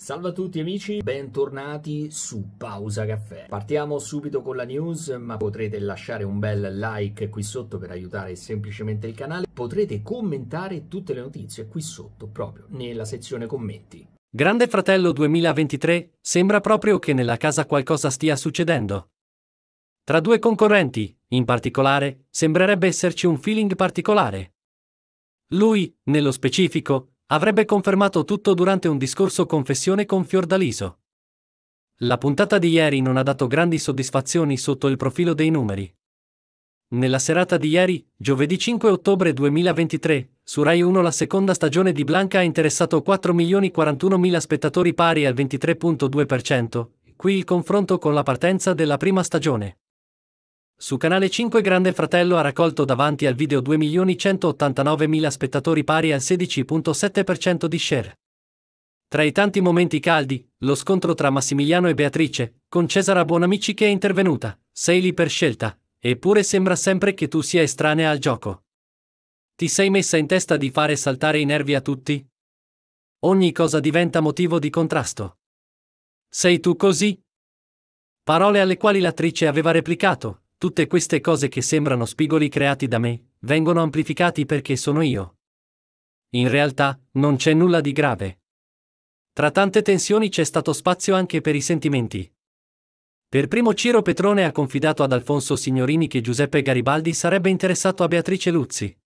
Salve a tutti amici, bentornati su Pausa Caffè. Partiamo subito con la news, ma potrete lasciare un bel like qui sotto per aiutare semplicemente il canale. Potrete commentare tutte le notizie qui sotto, proprio nella sezione commenti. Grande Fratello 2023, sembra proprio che nella casa qualcosa stia succedendo. Tra due concorrenti, in particolare, sembrerebbe esserci un feeling particolare. Lui, nello specifico, Avrebbe confermato tutto durante un discorso confessione con Fiordaliso. La puntata di ieri non ha dato grandi soddisfazioni sotto il profilo dei numeri. Nella serata di ieri, giovedì 5 ottobre 2023, su Rai 1 la seconda stagione di Blanca ha interessato 4.041.000 spettatori pari al 23.2%, qui il confronto con la partenza della prima stagione. Su Canale 5 Grande Fratello ha raccolto davanti al video 2.189.000 spettatori pari al 16.7% di share. Tra i tanti momenti caldi, lo scontro tra Massimiliano e Beatrice, con Cesara Buonamici che è intervenuta, sei lì per scelta, eppure sembra sempre che tu sia estranea al gioco. Ti sei messa in testa di fare saltare i nervi a tutti? Ogni cosa diventa motivo di contrasto. Sei tu così? Parole alle quali l'attrice aveva replicato, Tutte queste cose che sembrano spigoli creati da me, vengono amplificati perché sono io. In realtà, non c'è nulla di grave. Tra tante tensioni c'è stato spazio anche per i sentimenti. Per primo Ciro Petrone ha confidato ad Alfonso Signorini che Giuseppe Garibaldi sarebbe interessato a Beatrice Luzzi.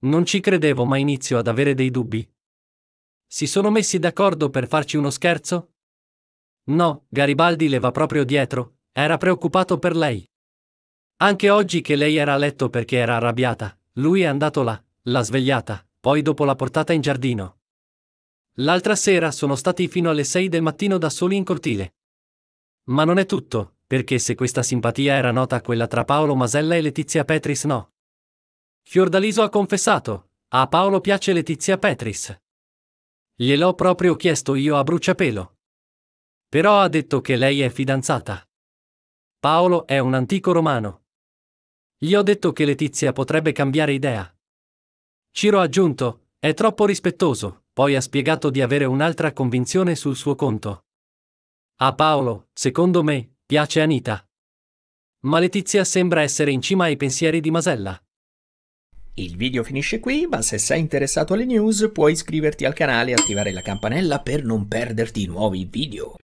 Non ci credevo ma inizio ad avere dei dubbi. Si sono messi d'accordo per farci uno scherzo? No, Garibaldi le va proprio dietro, era preoccupato per lei. Anche oggi che lei era a letto perché era arrabbiata, lui è andato là, l'ha svegliata, poi dopo l'ha portata in giardino. L'altra sera sono stati fino alle 6 del mattino da soli in cortile. Ma non è tutto, perché se questa simpatia era nota quella tra Paolo Masella e Letizia Petris no. Fiordaliso ha confessato, a Paolo piace Letizia Petris. Gliel'ho proprio chiesto io a bruciapelo. Però ha detto che lei è fidanzata. Paolo è un antico romano. Gli ho detto che Letizia potrebbe cambiare idea. Ciro ha aggiunto, è troppo rispettoso, poi ha spiegato di avere un'altra convinzione sul suo conto. A Paolo, secondo me, piace Anita. Ma Letizia sembra essere in cima ai pensieri di Masella. Il video finisce qui, ma se sei interessato alle news puoi iscriverti al canale e attivare la campanella per non perderti nuovi video.